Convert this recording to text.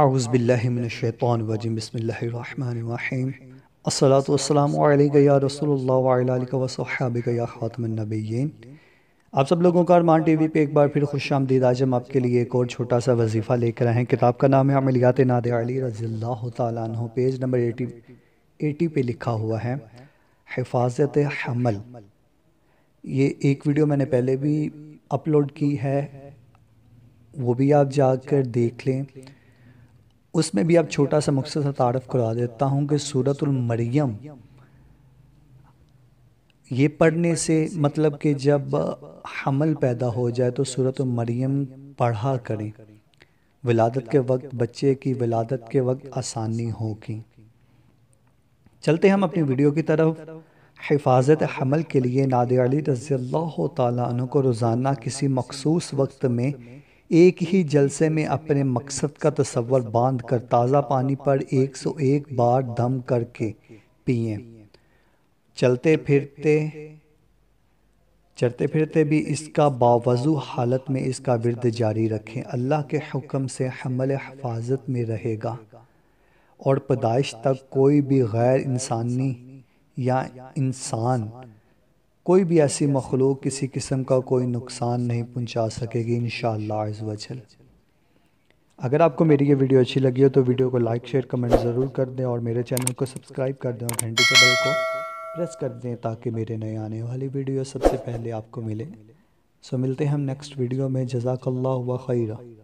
आउज़बिल्लिमिनशैतवाजिम बसमीम असलातम रसोल्ला ख़ातमनबीन आप सब लोगों का अरमान टी वी पर एक बार फिर खुश आमदीद आज हम आपके लिए एक और छोटा सा वजीफ़ा लेकर आए हैं किताब का नाम है अमलियात नाद अली रज़ील्ला तु पेज नंबर एटी एटी पे लिखा हुआ है हिफाजत हमल ये एक वीडियो मैंने पहले भी अपलोड की है वो भी आप जाकर देख लें उसमें भी आप छोटा सा मकसद सा तारफ़ करवा देता हूँ कि सूरतमरियम ये पढ़ने से मतलब कि जब हमल पैदा हो जाए तो सूरत मरियम पढ़ा करें विलादत के वक्त बच्चे की विलादत के वक्त आसानी होगी चलते हम अपनी वीडियो की तरफ हिफाजत हमल के लिए नादली अली रज़ी अल्लाह तु को रोज़ाना किसी मखसूस वक्त में एक ही जलसे में अपने मकसद का तस्वर बांध कर ताज़ा पानी पर 101 बार दम करके पिए चलते फिरते चलते फिरते भी इसका बावजू हालत में इसका विरद जारी रखें अल्लाह के हुक्म से हमल हफाजत में रहेगा और पैदाइश तक कोई भी गैर इंसानी या इंसान कोई भी ऐसी मखलूक किसी किस्म का कोई नुकसान नहीं पहुंचा सकेगी इन शजल अगर आपको मेरी ये वीडियो अच्छी लगी हो तो वीडियो को लाइक शेयर कमेंट ज़रूर कर दें और मेरे चैनल को सब्सक्राइब कर दें और घंटी के बल को प्रेस कर दें ताकि मेरे नए आने वाली वीडियो सबसे पहले आपको मिले सो मिलते हैं हम नेक्स्ट वीडियो में जजाकल्ला हुआ खैरा